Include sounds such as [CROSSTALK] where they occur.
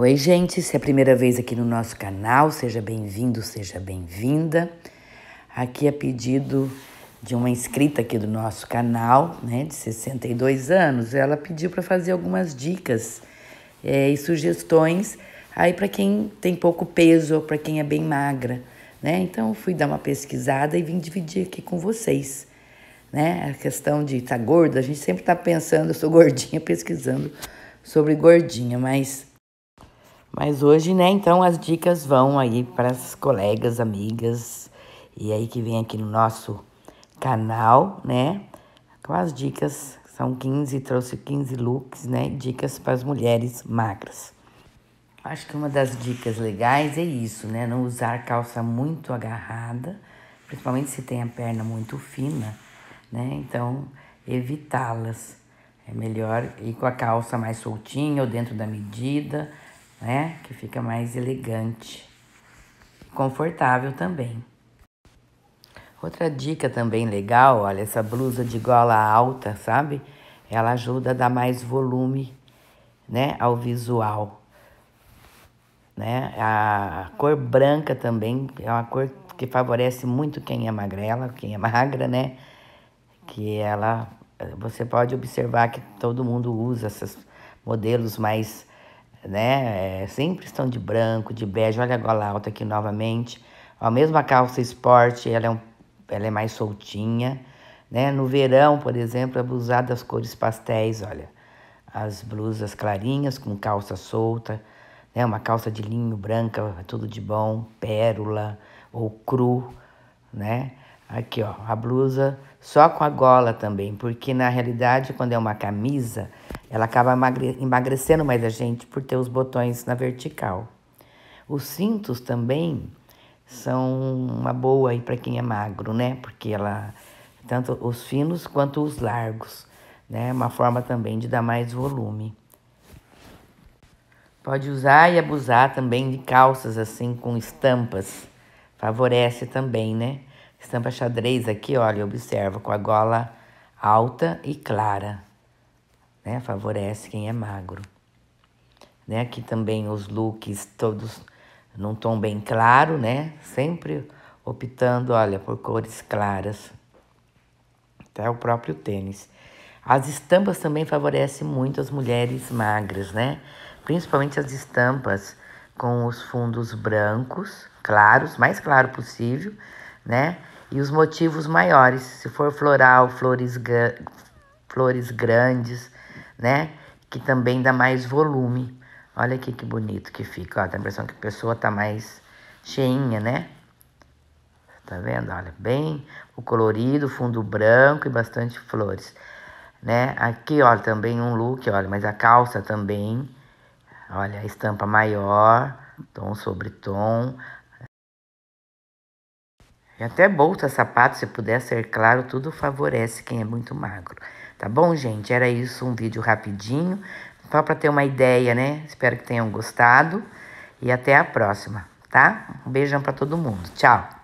Oi, gente, se é a primeira vez aqui no nosso canal, seja bem-vindo, seja bem-vinda. Aqui é pedido de uma inscrita aqui do nosso canal, né, de 62 anos. Ela pediu para fazer algumas dicas é, e sugestões aí para quem tem pouco peso ou para quem é bem magra, né? Então, fui dar uma pesquisada e vim dividir aqui com vocês. Né? A questão de estar tá gorda, a gente sempre está pensando, eu sou gordinha, [LAUGHS] pesquisando sobre gordinha, mas mas hoje, né, então as dicas vão aí para as colegas, amigas, e aí que vem aqui no nosso canal, né, com as dicas. São 15, trouxe 15 looks, né, dicas para as mulheres magras. Acho que uma das dicas legais é isso, né? Não usar calça muito agarrada, principalmente se tem a perna muito fina, né? Então, evitá-las. É melhor ir com a calça mais soltinha ou dentro da medida, né? Que fica mais elegante, confortável também. Outra dica também legal, olha, essa blusa de gola alta, sabe? Ela ajuda a dar mais volume, né, ao visual. Né? A cor branca também é uma cor que favorece muito quem é magrela, quem é magra, né? Que ela você pode observar que todo mundo usa esses modelos mais né? É, sempre estão de branco, de bege. Olha a gola alta aqui novamente. Ó, mesmo a calça esporte, ela é, um, ela é mais soltinha, né? No verão, por exemplo, abusar é das cores pastéis, olha. As blusas clarinhas com calça solta, né? Uma calça de linho branca, tudo de bom, pérola ou cru, né? Aqui, ó, a blusa só com a gola também, porque na realidade, quando é uma camisa, ela acaba emagrecendo mais a gente por ter os botões na vertical. Os cintos também são uma boa aí para quem é magro, né? Porque ela tanto os finos quanto os largos, né? É uma forma também de dar mais volume. Pode usar e abusar também de calças assim com estampas. Favorece também, né? Estampa xadrez aqui, olha, observa com a gola alta e clara, né? Favorece quem é magro. Né? Aqui também os looks todos num tom bem claro, né? Sempre optando, olha, por cores claras. Até tá? o próprio tênis. As estampas também favorecem muito as mulheres magras, né? Principalmente as estampas com os fundos brancos, claros, mais claro possível, né? E os motivos maiores, se for floral, flores, flores grandes, né? Que também dá mais volume. Olha aqui que bonito que fica, ó. Dá a impressão que a pessoa tá mais cheinha, né? Tá vendo? Olha, bem o colorido, fundo branco e bastante flores, né? Aqui, olha, também um look, olha, mas a calça também, olha, a estampa maior, tom sobre tom, e é até bolsa, sapato, se puder ser claro, tudo favorece quem é muito magro. Tá bom, gente? Era isso, um vídeo rapidinho, só para ter uma ideia, né? Espero que tenham gostado e até a próxima, tá? Um beijão para todo mundo. Tchau.